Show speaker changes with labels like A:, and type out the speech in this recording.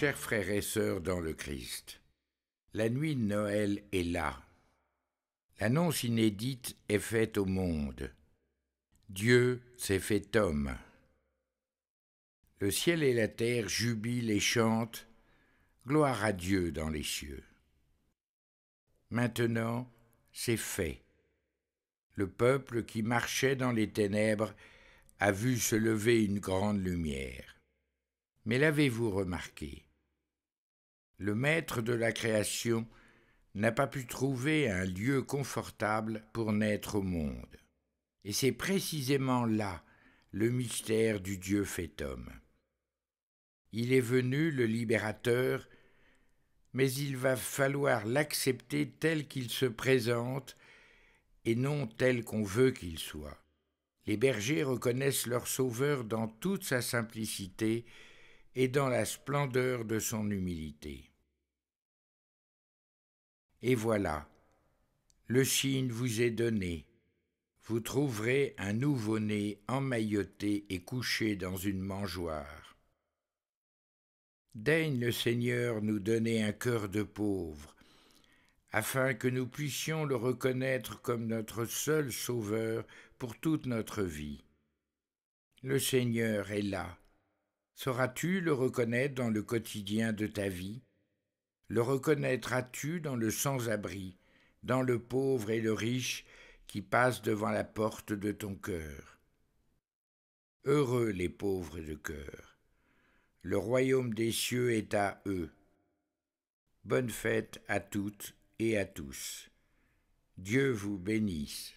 A: Chers frères et sœurs dans le Christ, la nuit de Noël est là. L'annonce inédite est faite au monde. Dieu s'est fait homme. Le ciel et la terre jubilent et chantent Gloire à Dieu dans les cieux. Maintenant, c'est fait. Le peuple qui marchait dans les ténèbres a vu se lever une grande lumière. Mais l'avez-vous remarqué le maître de la création n'a pas pu trouver un lieu confortable pour naître au monde. Et c'est précisément là le mystère du Dieu fait homme. Il est venu le libérateur, mais il va falloir l'accepter tel qu'il se présente et non tel qu'on veut qu'il soit. Les bergers reconnaissent leur Sauveur dans toute sa simplicité et dans la splendeur de son humilité. Et voilà, le signe vous est donné. Vous trouverez un nouveau-né emmailloté et couché dans une mangeoire. Daigne le Seigneur nous donner un cœur de pauvre, afin que nous puissions le reconnaître comme notre seul Sauveur pour toute notre vie. Le Seigneur est là. Sauras-tu le reconnaître dans le quotidien de ta vie le reconnaîtras-tu dans le sans-abri, dans le pauvre et le riche qui passent devant la porte de ton cœur Heureux les pauvres de cœur. Le royaume des cieux est à eux. Bonne fête à toutes et à tous. Dieu vous bénisse.